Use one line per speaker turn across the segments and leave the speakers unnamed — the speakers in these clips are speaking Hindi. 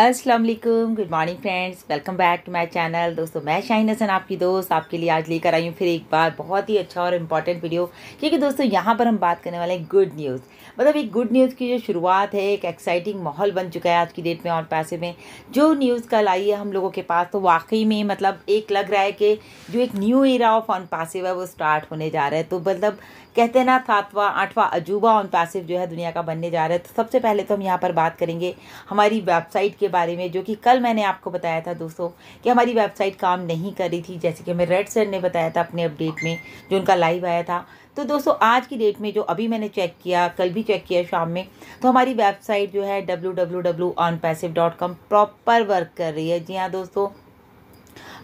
अस्सलाम वालेकुम good morning friends welcome back to my channel दोस्तों मैं शाहिन हसन आपकी दोस्त आपके लिए आज लेकर आई हूँ फिर एक बार बहुत ही अच्छा और इम्पॉर्टेंट वीडियो क्योंकि दोस्तों यहाँ पर हम बात करने वाले हैं गुड न्यूज़ मतलब एक गुड न्यूज़ की जो शुरुआत है एक एक्साइटिंग माहौल बन चुका है आज की डेट में और पैसे में जो न्यूज़ कल आई है हम लोगों के पास तो वाकई में मतलब एक लग रहा है कि जो एक new era of OnPassive है वो स्टार्ट होने जा रहा है तो मतलब कहते हैं ना सातवां आठवां अजूबा ऑन पासिव जो है दुनिया का बनने जा रहा है तो सबसे पहले तो हम यहाँ पर बात करेंगे हमारी वेबसाइट के बारे में जो कि कल मैंने आपको बताया था दोस्तों कि हमारी वेबसाइट काम नहीं कर रही थी जैसे कि हमें रेड सर ने बताया था अपने अपडेट में जो उनका लाइव आया था तो दोस्तों आज की डेट में जो अभी मैंने चेक किया कल भी चेक किया शाम में तो हमारी वेबसाइट जो है W W W OnPassive dot com proper work कर रही है जी हाँ दोस्तों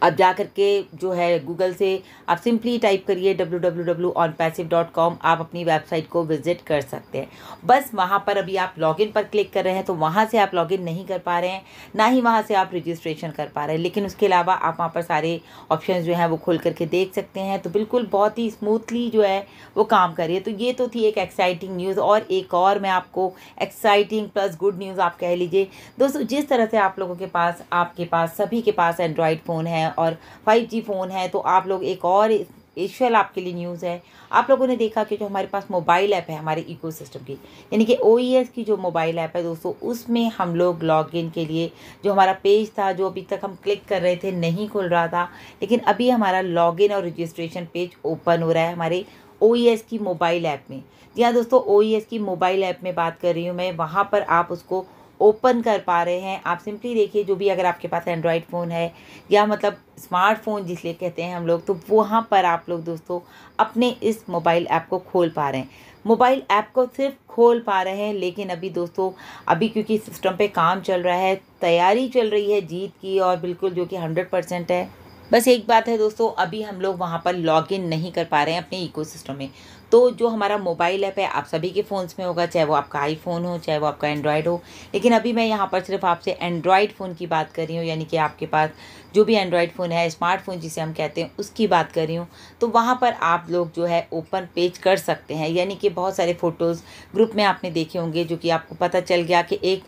अब जा कर के जो है गूगल से आप सिंपली टाइप करिए W W W OnPassive dot com आप अपनी वेबसाइट को विजिट कर सकते हैं बस वहाँ पर अभी आप लॉगिन पर क्लिक कर रहे हैं तो वहाँ से आप लॉगिन नहीं कर पा रहे हैं ना ही वहाँ से आप रजिस्ट्रेशन कर पा रहे हैं लेकिन उसके अलावा आप वहाँ पर सारे ऑप्शन जो हैं वो खोल करके देख सकते हैं तो बिल्कुल बहुत ही स्मूथली जो है वो काम करिए तो ये तो थी एक एक्साइटिंग न्यूज़ और एक और मैं आपको एक्साइटिंग प्लस गुड न्यूज़ आप कह लीजिए दोस्तों जिस तरह से आप लोगों के पास आपके पास सभी के पास एंड्रॉयड फ़ोन फ़ोन है और फाइव जी फ़ोन है तो आप लोग एक और एशियल आपके लिए न्यूज़ है आप लोगों ने देखा कि जो हमारे पास मोबाइल ऐप है हमारे इकोसिस्टम की यानी कि ओ e की जो मोबाइल ऐप है दोस्तों उसमें हम लोग लॉगिन के लिए जो हमारा पेज था जो अभी तक हम क्लिक कर रहे थे नहीं खुल रहा था लेकिन अभी हमारा लॉगिन और रजिस्ट्रेशन पेज ओपन हो रहा है हमारे ओ e की मोबाइल ऐप में जी हाँ दोस्तों ओ e की मोबाइल ऐप में बात कर रही हूँ मैं वहाँ पर आप उसको ओपन कर पा रहे हैं आप सिंपली देखिए जो भी अगर आपके पास एंड्रॉयड फ़ोन है या मतलब स्मार्टफोन जिसलिए कहते हैं हम लोग तो वहाँ पर आप लोग दोस्तों अपने इस मोबाइल ऐप को खोल पा रहे हैं मोबाइल ऐप को सिर्फ खोल पा रहे हैं लेकिन अभी दोस्तों अभी क्योंकि सिस्टम पे काम चल रहा है तैयारी चल रही है जीत की और बिल्कुल जो कि हंड्रेड परसेंट है बस एक बात है दोस्तों अभी हम लोग वहाँ पर लॉग इन नहीं कर पा रहे हैं अपने इकोसिस्टम में तो जो हमारा मोबाइल ऐप है आप सभी के फ़ोन्स में होगा चाहे वो आपका आईफोन हो चाहे वो आपका एंड्रॉयड हो लेकिन अभी मैं यहाँ पर सिर्फ आपसे एंड्रॉयड फ़ोन की बात कर रही हूँ यानी कि आपके पास जो भी एंड्रॉयड फ़ोन है स्मार्टफोन जिसे हम कहते हैं उसकी बात कर रही हूँ तो वहाँ पर आप लोग जो है ओपन पेज कर सकते हैं यानी कि बहुत सारे फ़ोटोज़ ग्रुप में आपने देखे होंगे जो कि आपको पता चल गया कि एक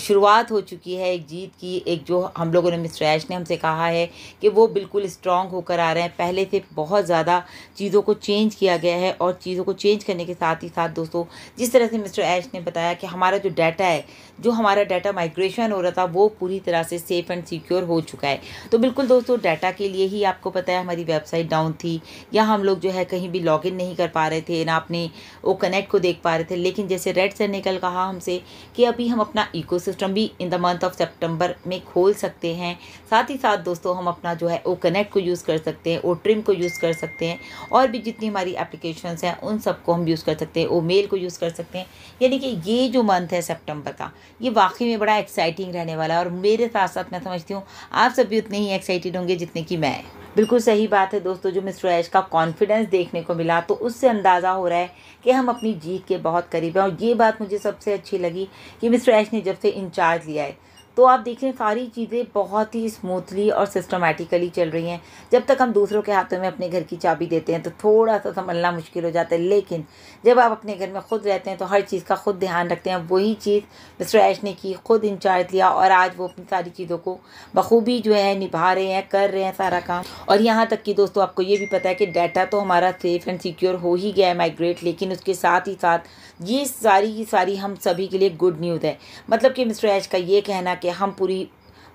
शुरुआत हो चुकी है एक जीत की एक जो हम लोगों ने मिस्टर ऐश ने हमसे कहा है कि वो बिल्कुल स्ट्रांग होकर आ रहे हैं पहले से बहुत ज़्यादा चीज़ों को चेंज किया गया है और चीज़ों को चेंज करने के साथ ही साथ दोस्तों जिस तरह से मिस्टर ऐश ने बताया कि हमारा जो डाटा है जो हमारा डाटा माइग्रेशन हो रहा था वो पूरी तरह से सेफ़ एंड सिक्योर हो चुका है तो बिल्कुल दोस्तों डाटा के लिए ही आपको पता है हमारी वेबसाइट डाउन थी या हम लोग जो है कहीं भी लॉगिन नहीं कर पा रहे थे ना अपने वो कनेक्ट को देख पा रहे थे लेकिन जैसे रेड सर ने कल कहा हमसे कि अभी हम अपना इकोसिस्टम भी in the month of September में खोल सकते हैं साथ ही साथ दोस्तों हम अपना जो है ओ कनेक्ट को यूज़ कर सकते हैं ओ ट्रिम को यूज़ कर सकते हैं और भी जितनी हमारी एप्लीकेशन हैं उन सबको हम यूज़ कर सकते हैं ओ मेल को यूज़ कर सकते हैं यानी कि ये जो मंथ है सेप्टेम्बर का ये वाकई में बड़ा एक्साइटिंग रहने वाला है और मेरे साथ साथ मैं समझती हूँ आप सब भी उतने ही एक्साइटेड होंगे जितने कि मैं बिल्कुल सही बात है दोस्तों जो मिस्टर ऐश का कॉन्फिडेंस देखने को मिला तो उससे अंदाज़ा हो रहा है कि हम अपनी जीत के बहुत करीब हैं और ये बात मुझे सबसे अच्छी लगी कि मिस्टर ऐश ने जब से इंचार्ज लिया है तो आप देखें सारी चीज़ें बहुत ही स्मूथली और सिस्टमेटिकली चल रही हैं जब तक हम दूसरों के हाथों में अपने घर की चाबी देते हैं तो थोड़ा सा संभलना मुश्किल हो जाता है लेकिन जब आप अपने घर में खुद रहते हैं तो हर चीज़ का खुद ध्यान रखते हैं वही चीज़ मिस्टर ऐश ने की खुद इंचार्ज लिया और आज वो अपनी सारी चीज़ों को बखूबी जो है निभा रहे हैं कर रहे हैं सारा काम और यहाँ तक कि दोस्तों आपको ये भी पता है कि डाटा तो हमारा सेफ़ एंड सिक्योर हो ही गया है माइग्रेट लेकिन उसके साथ ही साथ ये सारी की सारी हम सभी के लिए गुड न्यूज़ है मतलब कि मिस्टर ऐश का ये कहना कि हम पूरी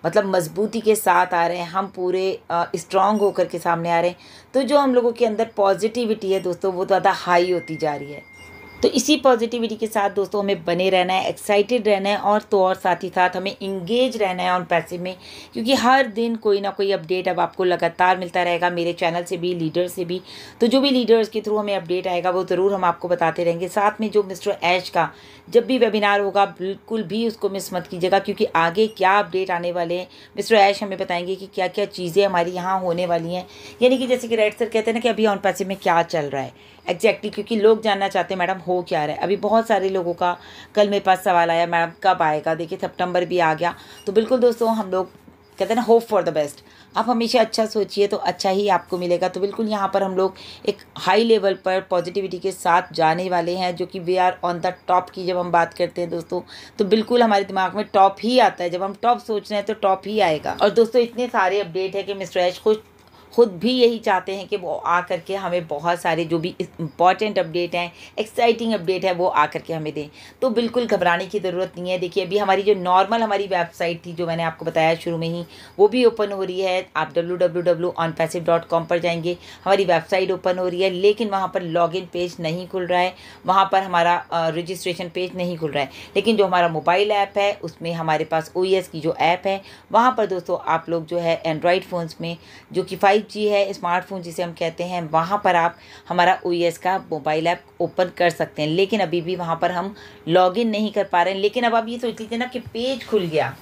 मतलब मजबूती के साथ आ रहे हैं हम पूरे स्ट्रांग होकर के सामने आ रहे हैं तो जो हम लोगों के अंदर पॉजिटिविटी है दोस्तों वो तो ज़्यादा हाई होती जा रही है तो इसी पॉजिटिविटी के साथ दोस्तों हमें बने रहना है एक्साइटेड रहना है और तो और साथ ही साथ हमें इंगेज रहना है ऑन पैसे में क्योंकि हर दिन कोई ना कोई अपडेट अब आपको लगातार मिलता रहेगा मेरे चैनल से भी लीडर से भी तो जो भी लीडर्स के थ्रू हमें अपडेट आएगा वो ज़रूर हम आपको बताते रहेंगे साथ में जो मिस्टर ऐश का जब भी वेबिनार होगा बिल्कुल भी उसको मिस मत कीजिएगा क्योंकि आगे क्या अपडेट आने वाले हैं मिस्टर ऐश हमें बताएंगे कि क्या क्या चीज़ें हमारी यहाँ होने वाली हैं यानी कि जैसे कि राइट सर कहते हैं ना कि अभी ऑन पैसे में क्या चल रहा है एग्जैक्टली क्योंकि लोग जानना चाहते हैं मैडम हो क्या रहा है अभी बहुत सारे लोगों का कल मेरे पास सवाल आया मैडम कब आएगा देखिए सितंबर भी आ गया तो बिल्कुल दोस्तों हम लोग कहते हैं ना होप फॉर द बेस्ट आप हमेशा अच्छा सोचिए तो अच्छा ही आपको मिलेगा तो बिल्कुल यहाँ पर हम लोग एक हाई लेवल पर पॉजिटिविटी के साथ जाने वाले हैं जो कि we are on the top की जब हम बात करते हैं दोस्तों तो बिल्कुल हमारे दिमाग में टॉप ही आता है जब हम टॉप सोच रहे हैं तो टॉप ही आएगा और दोस्तों इतने सारे अपडेट है कि मिस्टर ऐश खुश ख़ुद भी यही चाहते हैं कि वो आ कर के हमें बहुत सारे जो भी इम्पॉर्टेंट अपडेट हैं एक्साइटिंग अपडेट है वो आ कर के हमें दें तो बिल्कुल घबराने की ज़रूरत नहीं है देखिए अभी हमारी जो नॉर्मल हमारी वेबसाइट थी जो मैंने आपको बताया शुरू में ही वो भी ओपन हो रही है आप W W W on dot com पर जाएंगे हमारी वेबसाइट ओपन हो रही है लेकिन वहाँ पर लॉग इन पेज नहीं खुल रहा है वहाँ पर हमारा रजिस्ट्रेशन पेज नहीं खुल रहा है लेकिन जो हमारा मोबाइल ऐप है उसमें हमारे पास ओ e की जो ऐप है वहाँ पर दोस्तों आप लोग जो है एंड्रॉयड फ़ोन्स में जो कि फाइव फाइव जी है स्मार्टफोन जिसे हम कहते हैं वहाँ पर आप हमारा ओ e का मोबाइल ऐप ओपन कर सकते हैं लेकिन अभी भी वहाँ पर हम लॉगिन नहीं कर पा रहे हैं लेकिन अब आप ये सोच लीजिए ना कि पेज खुल गया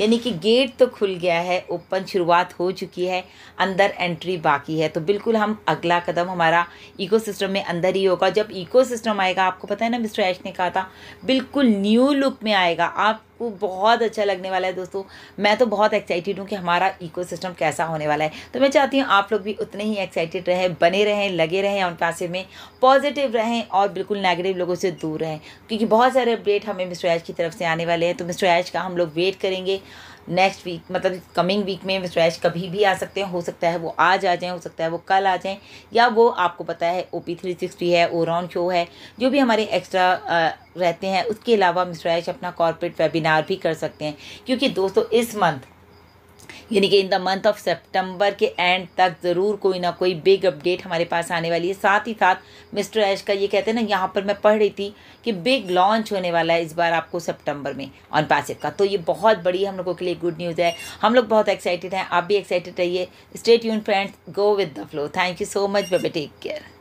यानी कि गेट तो खुल गया है ओपन शुरुआत हो चुकी है अंदर एंट्री बाकी है तो बिल्कुल हम अगला कदम हमारा इकोसिस्टम में अंदर ही होगा जब इकोसिस्टम आएगा आपको पता है ना मिस्टर ऐश ने कहा था बिल्कुल न्यू लुक में आएगा आप आपको बहुत अच्छा लगने वाला है दोस्तों मैं तो बहुत एक्साइटेड हूँ कि हमारा इकोसिस्टम कैसा होने वाला है तो मैं चाहती हूँ आप लोग भी उतने ही एक्साइटेड रहें बने रहें लगे रहें उन पैसे में पॉजिटिव रहें और बिल्कुल नेगेटिव लोगों से दूर रहें क्योंकि बहुत सारे अपडेट हमें मिस्टर ऐश की तरफ से आने वाले हैं तो मिस्टर ऐश का हम लोग वेट करेंगे नेक्स्ट वीक मतलब कमिंग वीक में फ्रेश कभी भी आ सकते हैं हो सकता है वो आज आ जाएं हो सकता है वो कल आ जाएँ या वो आपको पता है ओ पी थ्री सिक्सटी है ओरॉन शो है जो भी हमारे एक्स्ट्रा रहते हैं उसके अलावा मिसराइश अपना कॉर्पोरेट वेबिनार भी कर सकते हैं क्योंकि दोस्तों इस मंथ यानी कि इन द मंथ ऑफ सितंबर के एंड तक ज़रूर कोई ना कोई बिग अपडेट हमारे पास आने वाली है साथ ही साथ मिस्टर ऐश का ये कहते हैं ना यहाँ पर मैं पढ़ रही थी कि बिग लॉन्च होने वाला है इस बार आपको सितंबर में ऑन पैसिव का तो ये बहुत बड़ी हम लोगों के लिए गुड न्यूज़ है हम लोग बहुत एक्साइटेड हैं आप भी एक्साइटेड रहिए स्टेट यून friends go with the flow thank you so much bye bye take care